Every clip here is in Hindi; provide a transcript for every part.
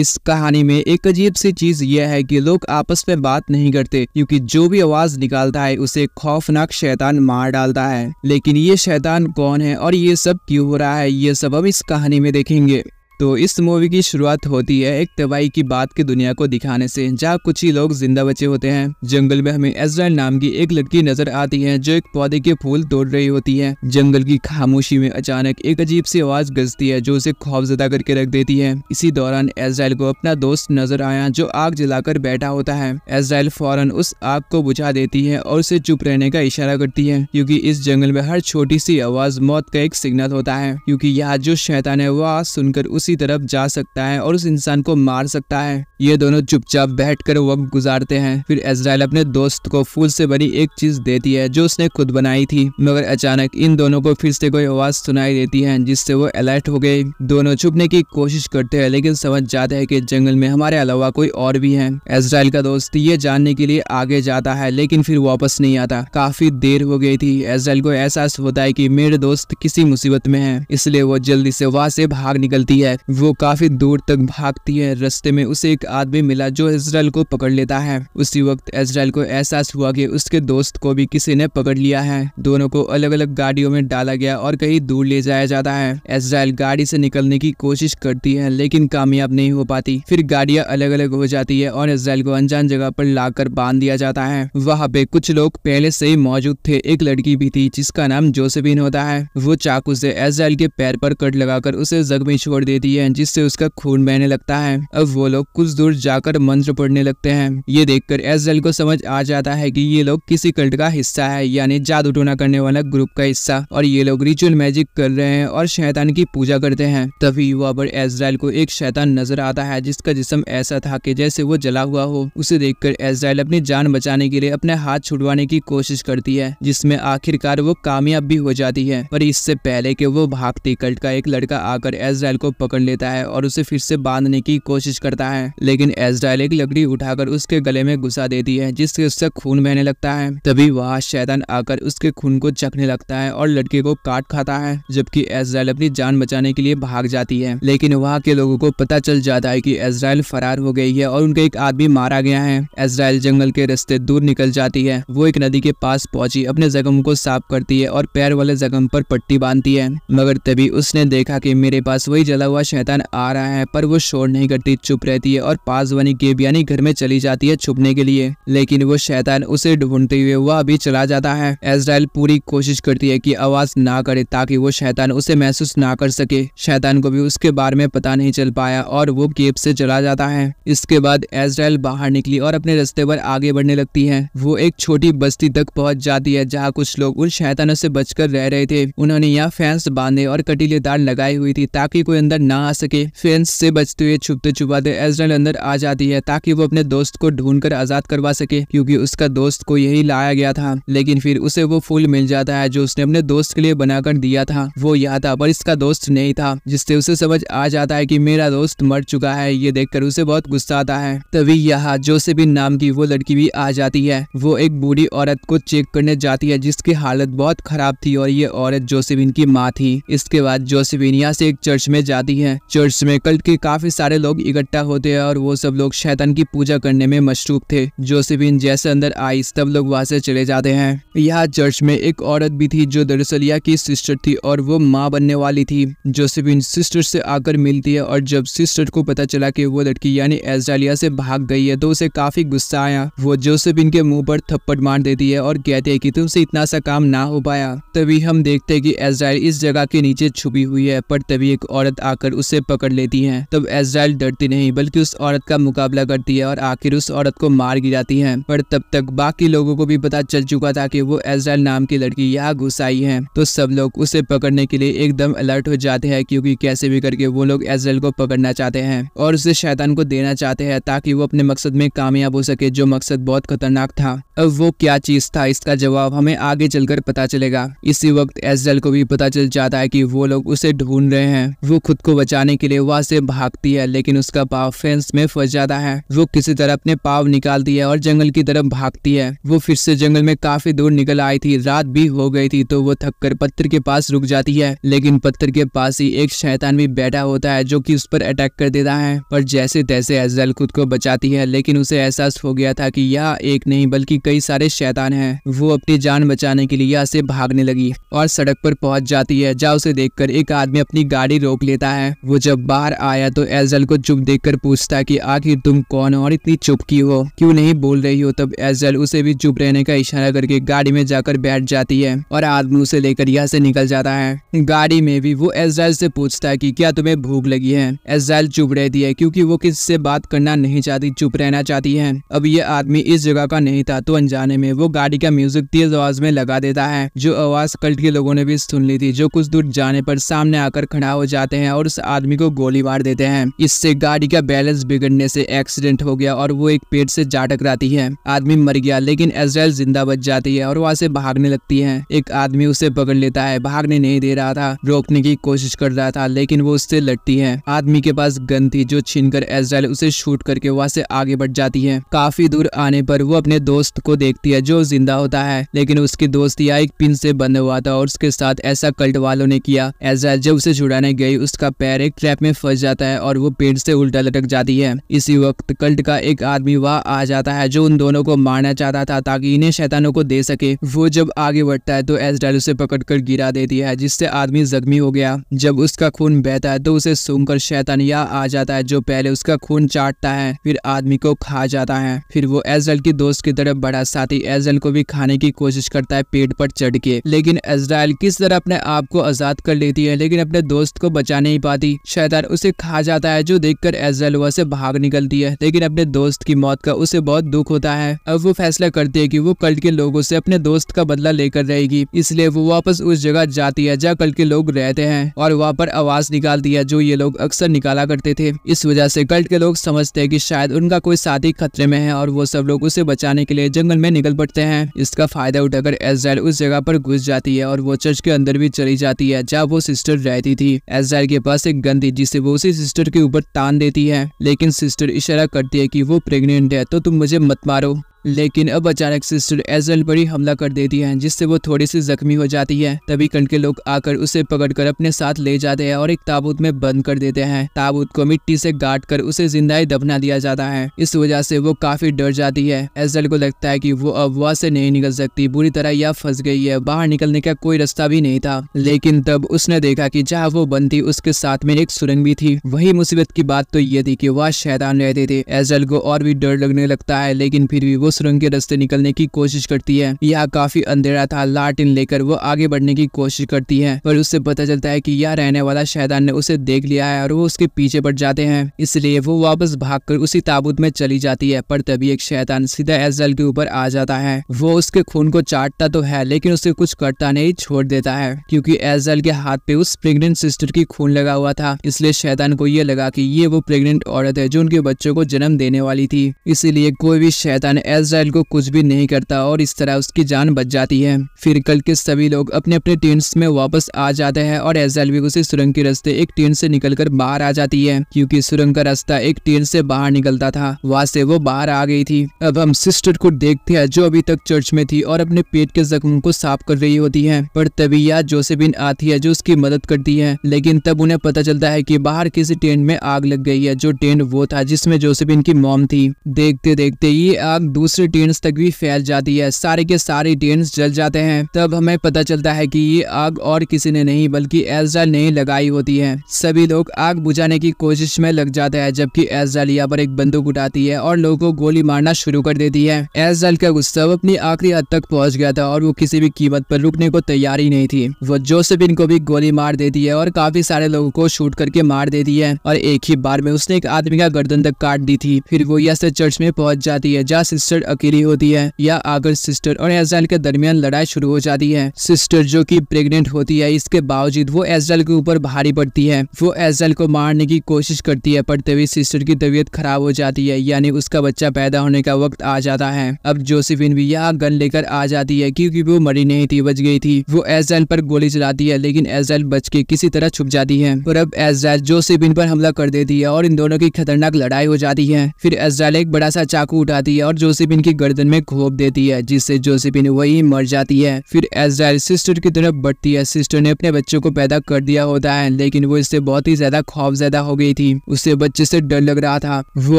इस कहानी में एक अजीब सी चीज यह है कि लोग आपस में बात नहीं करते क्योंकि जो भी आवाज निकालता है उसे खौफनाक शैतान मार डालता है लेकिन ये शैतान कौन है और ये सब क्यों हो रहा है ये सब हम इस कहानी में देखेंगे तो इस मूवी की शुरुआत होती है एक तबाही की बात की दुनिया को दिखाने से जहाँ कुछ ही लोग जिंदा बचे होते हैं जंगल में हमें एजराइल नाम की एक लड़की नजर आती है जो एक पौधे के फूल तोड़ रही होती है जंगल की खामोशी में अचानक एक अजीब सी आवाज गजती है जो उसे खौफजदा करके रख देती है इसी दौरान एजराइल को अपना दोस्त नजर आया जो आग जलाकर बैठा होता है एजराइल फौरन उस आग को बुझा देती है और उसे चुप रहने का इशारा करती है क्यूँकी इस जंगल में हर छोटी सी आवाज मौत का एक सिग्नल होता है क्यूँकी यहाँ जो शैतान है आज सुनकर उस दूसरी तरफ जा सकता है और उस इंसान को मार सकता है ये दोनों चुपचाप बैठ कर वक्त गुजारते हैं फिर इसराइल अपने दोस्त को फूल से बनी एक चीज देती है जो उसने खुद बनाई थी मगर अचानक इन दोनों को फिर से कोई आवाज सुनाई देती है जिससे वो अलर्ट हो गए दोनों छुपने की कोशिश करते हैं लेकिन समझ जाते हैं कि जंगल में हमारे अलावा कोई और भी है इसराइल का दोस्त ये जानने के लिए आगे जाता है लेकिन फिर वापस नहीं आता काफी देर हो गई थी इसराइल को एहसास होता है की मेरे दोस्त किसी मुसीबत में है इसलिए वो जल्दी से वहाँ से भाग निकलती है है वो काफी दूर तक भागती है रस्ते में उसे एक आदमी मिला जो इसराइल को पकड़ लेता है उसी वक्त इसराइल को एहसास हुआ कि उसके दोस्त को भी किसी ने पकड़ लिया है दोनों को अलग अलग गाड़ियों में डाला गया और कहीं दूर ले जाया जाता है इसराइल गाड़ी से निकलने की कोशिश करती है लेकिन कामयाब नहीं हो पाती फिर गाड़ियां अलग अलग हो जाती है और इसराइल को अनजान जगह पर लाकर बांध दिया जाता है वहाँ पे कुछ लोग पहले से ही मौजूद थे एक लड़की भी थी जिसका नाम जोसेफिन होता है वो चाकू से इसराइल के पैर पर कट लगाकर उसे जख्मी छोड़ देती जाती है जिससे उसका खून बहने लगता है अब वो लोग कुछ दूर जाकर मंत्र पढ़ने लगते हैं ये देखकर एजल को समझ आ जाता है कि ये लोग किसी कल्ट का हिस्सा है यानी जादू टोना करने वाला ग्रुप का हिस्सा और ये लोग रिचुअल मैजिक कर रहे हैं और शैतान की पूजा करते हैं तभी वहाँ पर एजराइल को एक शैतान नजर आता है जिसका जिसम ऐसा था की जैसे वो जला हुआ हो उसे देखकर एजराइल अपनी जान बचाने के लिए अपने हाथ छुड़वाने की कोशिश करती है जिसमे आखिरकार वो कामयाब भी हो जाती है पर इससे पहले के वो भागती कल्ट का एक लड़का आकर एजराइल को पकड़ कर लेता है और उसे फिर से बांधने की कोशिश करता है लेकिन एजडाइल एक लकड़ी उठाकर उसके गले में घुसा देती है जिससे उससे खून बहने लगता है तभी वहाँ शैतान आकर उसके खून को चखने लगता है और लड़के को काट खाता है जबकि एजराइल अपनी जान बचाने के लिए भाग जाती है लेकिन वहाँ के लोगों को पता चल जाता है की एजराइल फरार हो गई है और उनका एक आदमी मारा गया है एजराइल जंगल के रस्ते दूर निकल जाती है वो एक नदी के पास पहुंची अपने जख्म को साफ करती है और पैर वाले जख्म पर पट्टी बांधती है मगर तभी उसने देखा कि मेरे पास वही जला हुआ शैतान आ रहा है पर वो शोर नहीं करती चुप रहती है और पास गेब यानी घर में चली जाती है छुपने के लिए लेकिन वो शैतान उसे ढूंढते हुए वह अभी चला जाता है एजराइल पूरी कोशिश करती है की आवाज ना करे ताकि वो शैतान उसे महसूस ना कर सके शैतान को भी उसके बारे में पता नहीं चल पाया और वो गेब से चला जाता है इसके बाद एजराइल बाहर निकली और अपने रस्ते पर आगे बढ़ने लगती है वो एक छोटी बस्ती तक पहुंच जाती है जहाँ कुछ लोग उन शैतानों से बचकर रह रहे थे उन्होंने यहाँ फैंस बांधे और कटीले दाल लगाई हुई थी ताकि कोई अंदर न ना आ सके फैंस से बचते हुए छुपते छुपाते एजरल अंदर आ जाती है ताकि वो अपने दोस्त को ढूंढकर आजाद करवा सके क्योंकि उसका दोस्त को यही लाया गया था लेकिन फिर उसे वो फूल मिल जाता है जो उसने अपने दोस्त के लिए बनाकर दिया था वो यहाँ था पर इसका दोस्त नहीं था जिससे उसे समझ आ जाता है की मेरा दोस्त मर चुका है ये देख उसे बहुत गुस्सा आता है तभी यहाँ जोसेबिन नाम की वो लड़की भी आ जाती है वो एक बूढ़ी औरत को चेक करने जाती है जिसकी हालत बहुत खराब थी और ये औरत जोसेबिन की माँ थी इसके बाद जोसेबिन यहाँ से एक चर्च में जाती होती है चर्च में कल्ट के काफी सारे लोग इकट्ठा होते हैं और वो सब लोग शैतान की पूजा करने में मशरूक थे जोसेफिन जैसे अंदर आई सब लोग वहाँ से चले जाते हैं यहाँ चर्च में एक औरत भी थी जो दरअसल की सिस्टर थी और वो माँ बनने वाली थी जोसेफिन सिस्टर से आकर मिलती है और जब सिस्टर को पता चला की वो लड़की यानी एजालिया से भाग गई है तो उसे काफी गुस्सा आया वो जोसेफिन के मुंह पर थप्पड़ मार देती है और कहती है की तुमसे इतना सा काम ना हो पाया तभी हम देखते हैं कि एजराइल इस जगह के नीचे छुपी हुई है पर तभी एक औरत आकर आकर उसे पकड़ लेती है तब एजराइल डरती नहीं बल्कि उस औरत का मुकाबला करती है और आखिर उस औरत को मार गिराती है पर तब तक बाकी लोगों को भी पता चल चुका था कि वो एजराइल नाम की लड़की यहाँ घुस आई है तो सब लोग उसे पकड़ने के लिए एकदम अलर्ट हो जाते हैं क्योंकि कैसे भी करके वो लोग एजराइल को पकड़ना चाहते हैं और उसे शैतान को देना चाहते हैं ताकि वो अपने मकसद में कामयाब हो सके जो मकसद बहुत खतरनाक था अब वो क्या चीज था इसका जवाब हमें आगे चलकर पता चलेगा इसी वक्त एजल को भी पता चल जाता है कि वो लोग उसे ढूंढ रहे हैं वो खुद को बचाने के लिए वहां से भागती है लेकिन उसका पाव फेंस में फंस जाता है वो किसी तरह अपने पाव निकालती है और जंगल की तरफ भागती है वो फिर से जंगल में काफी दूर निकल आई थी रात भी हो गई थी तो वो थक कर पत्थर के पास रुक जाती है लेकिन पत्थर के पास ही एक शैतान भी बैठा होता है जो की उस पर अटैक कर देता है पर जैसे तैसे एजल खुद को बचाती है लेकिन उसे एहसास हो गया था की यह एक नहीं बल्कि कई सारे शैतान है वो अपनी जान बचाने के लिए यहाँ से भागने लगी और सड़क पर पहुंच जाती है जहाँ उसे देखकर एक आदमी अपनी गाड़ी रोक लेता है है वो जब बाहर आया तो एजल को चुप देखकर पूछता कि आखिर तुम कौन हो और इतनी चुप की हो क्यों नहीं बोल रही हो तब एजल उसे भी चुप रहने का इशारा करके गाड़ी में जाकर बैठ जाती है और आदमी उसे लेकर यहाँ से निकल जाता है गाड़ी में भी वो एजल से पूछता है की क्या तुम्हे भूख लगी है एजल चुप रहती है क्योंकि वो से बात करना नहीं चाहती चुप रहना चाहती है अब ये आदमी इस जगह का नहीं था तो अनजाने में वो गाड़ी का म्यूजिक तेज आवाज में लगा देता है जो आवाज कल्ट के लोगों ने भी सुन ली थी जो कुछ दूर जाने पर सामने आकर खड़ा हो जाते हैं और उस आदमी को गोली मार देते हैं इससे गाड़ी का बैलेंस बिगड़ने से एक्सीडेंट हो गया और वो एक पेड़ से जा टकराती है आदमी मर गया लेकिन एजराइल जिंदा बच जाती है और वहाँ से भागने लगती है एक आदमी उसे पकड़ लेता है भागने नहीं दे रहा था रोकने की कोशिश कर रहा था लेकिन वो उससे लड़ती है आदमी के पास गन थी जो छीन कर इसराइल उसे शूट करके वहाँ से आगे बढ़ जाती है काफी दूर आने पर वो अपने दोस्त को देखती है जो जिंदा होता है लेकिन उसकी दोस्त या एक पिन से बंधा हुआ था और उसके साथ ऐसा कल्ट वालों ने किया एजराइल जब उसे छुड़ाने गई उसका पैर एक ट्रैप में फंस जाता है और वो पेड़ से उल्टा लटक जाती है इसी वक्त कल्ट का एक आदमी वहाँ आ जाता है जो उन दोनों को मारना चाहता था ताकि इन्हें शैतानों को दे सके वो जब आगे बढ़ता है तो एजडाइल उसे कर गिरा देती है जिससे आदमी जख्मी हो गया जब उसका खून बहता है तो उसे सूंघकर यह आ जाता है जो पहले उसका खून चाटता है फिर आदमी को खा जाता है फिर वो एसडल की दोस्त की तरफ बढ़ा साथ ही एजल को भी खाने की कोशिश करता है पेड़ पर चढ़ के लेकिन एजराइल किस तरह अपने आप को आजाद कर लेती है लेकिन अपने दोस्त को बचा नहीं पाती साथ शैतान उसे खा जाता है जो देखकर एजल वहाँ से भाग निकलती है लेकिन अपने दोस्त की मौत का उसे बहुत दुख होता है अब वो फैसला करती है की वो कल के लोगों से अपने दोस्त का बदला लेकर रहेगी इसलिए वो वापस उस जगह जाती है जहाँ कल के लोग रहते हैं और वहाँ पर आवाज निकालती है जो ये लोग अक्सर निकाला करते थे इस वजह से कल्ट के लोग समझते हैं कि शायद उनका कोई साथी खतरे में है और वो सब लोग उसे बचाने के लिए जंगल में निकल पड़ते हैं इसका फायदा उठाकर एजराइल उस जगह पर घुस जाती है और वो चर्च के अंदर भी चली जाती है जहाँ वो सिस्टर रहती थी एजराइल के पास से गंदी जिसे वो उसी सिस्टर के ऊपर तान देती है लेकिन सिस्टर इशारा करती है कि वो प्रेग्नेंट है तो तुम मुझे मत मारो लेकिन अब अचानक सिस्टर एजल पर ही हमला कर देती है जिससे वो थोड़ी सी जख्मी हो जाती है तभी कंट के लोग आकर उसे पकड़कर अपने साथ ले जाते हैं और एक ताबूत में बंद कर देते हैं ताबूत को मिट्टी से गाट कर उसे जिंदा ही दबना दिया जाता है इस वजह से वो काफी डर जाती है एजल को लगता है की वो अब वहां से नहीं निकल सकती बुरी तरह यह फंस गई है बाहर निकलने का कोई रास्ता भी नहीं था लेकिन तब उसने देखा की जहाँ वो बंद थी उसके साथ में एक सुरंग भी थी वही मुसीबत की बात तो ये थी की वह शैतान रहते थे एजल को और भी डर लगने लगता है लेकिन फिर भी वो सुरंग के रस्ते निकलने की कोशिश करती है यह काफी अंधेरा था लाटिन लेकर वो आगे बढ़ने की कोशिश करती है पर उससे पता चलता है की यह रहने वाला शैदान ने उसे देख लिया है और वो उसके पीछे पड़ जाते हैं इसलिए वो वापस भाग उसी ताबूत में चली जाती है पर तभी एक शैतान सीधा एजल के ऊपर आ जाता है वो उसके खून को चाटता तो है लेकिन उसे कुछ करता नहीं छोड़ देता है क्योंकि एजल के हाथ पे उस प्रेग्नेंट सिस्टर की खून लगा हुआ था इसलिए शैतान को ये लगा कि ये वो प्रेग्नेंट औरत है जो उनके बच्चों को जन्म देने वाली थी इसीलिए कोई भी शैतान एज अजराइल को कुछ भी नहीं करता और इस तरह उसकी जान बच जाती है फिर कल के सभी लोग अपने अपने टेंट्स में वापस आ जाते हैं और एजराइल भी उसी सुरंग के रास्ते एक टेंट से निकलकर बाहर आ जाती है क्योंकि सुरंग का रास्ता एक टेंट से बाहर निकलता था वहां से वो बाहर आ गई थी अब हम सिस्टर को देखते हैं जो अभी तक चर्च में थी और अपने पेट के जख्म को साफ कर रही होती है पर तभी याद जोसेबिन आती है जो उसकी मदद करती है लेकिन तब उन्हें पता चलता है की बाहर किसी टेंट में आग लग गई है जो टेंट वो था जिसमे जोसेबिन की मोम थी देखते देखते ये आग दूर दूसरे टेंट्स तक भी फैल जाती है सारे के सारे टेंट्स जल जाते हैं तब हमें पता चलता है कि ये आग और किसी ने नहीं बल्कि एजराइल ने लगाई होती है सभी लोग आग बुझाने की कोशिश में लग जाते हैं जबकि एजराइल यहाँ पर एक बंदूक उठाती है और लोगों को गोली मारना शुरू कर देती है एजराइल का गुस्सा अपनी आखिरी हद तक पहुँच गया था और वो किसी भी कीमत पर रुकने को तैयार ही नहीं थी वो जोसेफिन को भी गोली मार देती है और काफी सारे लोगों को शूट करके मार देती है और एक ही बार में उसने एक आदमी का गर्दन तक काट दी थी फिर वो से चर्च में पहुंच जाती है जहाँ सिस्टर सिस्टर अकेली होती है या आगर सिस्टर और एजराइल के दरमियान लड़ाई शुरू हो जाती है सिस्टर जो की प्रेगनेंट होती है इसके बावजूद वो एजराइल के ऊपर भारी पड़ती है वो एजराइल को मारने की कोशिश करती है पर तभी सिस्टर की तबीयत खराब हो जाती है यानी उसका बच्चा पैदा होने का वक्त आ जाता है अब जोसेफिन भी यह गन लेकर आ जाती है क्योंकि वो मरी नहीं थी बच गई थी वो एजराइल पर गोली चलाती है लेकिन एजराइल बच के किसी तरह छुप जाती है और अब एजराइल जोसेफिन पर हमला कर देती है और इन दोनों की खतरनाक लड़ाई हो जाती है फिर एजराइल एक बड़ा सा चाकू उठाती है और जोसेफिन जोसेफिन की गर्दन में खोप देती है जिससे जोसेफिन वही मर जाती है फिर एजराइल सिस्टर की तरफ बढ़ती है सिस्टर ने अपने बच्चों को पैदा कर दिया होता है लेकिन वो इससे बहुत ही ज्यादा ज्यादा हो गई थी उससे बच्चे से डर लग रहा था वो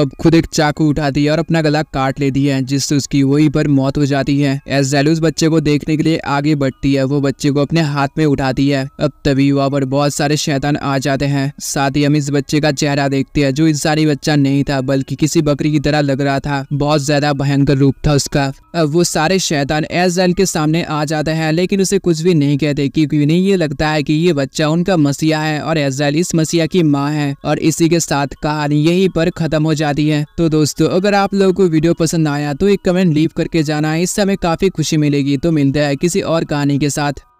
अब खुद एक चाकू उठाती है और अपना गला काट लेती है जिससे उसकी वही पर मौत हो जाती है एजराइल उस बच्चे को देखने के लिए आगे बढ़ती है वो बच्चे को अपने हाथ में उठाती है अब तभी वहाँ पर बहुत सारे शैतान आ जाते हैं साथ ही हम इस बच्चे का चेहरा देखते हैं जो इंसानी बच्चा नहीं था बल्कि किसी बकरी की तरह लग रहा था बहुत ज्यादा भयंकर रूप था उसका अब वो सारे शैतान एजल के सामने आ जाते हैं लेकिन उसे कुछ भी नहीं कहते क्योंकि उन्हें ये लगता है कि ये बच्चा उनका मसीहा है और एजल इस मसीहा की माँ है और इसी के साथ कहानी यही पर खत्म हो जाती है तो दोस्तों अगर आप लोगों को वीडियो पसंद आया तो एक कमेंट लीव करके जाना है इससे हमें काफी खुशी मिलेगी तो मिलता है किसी और कहानी के साथ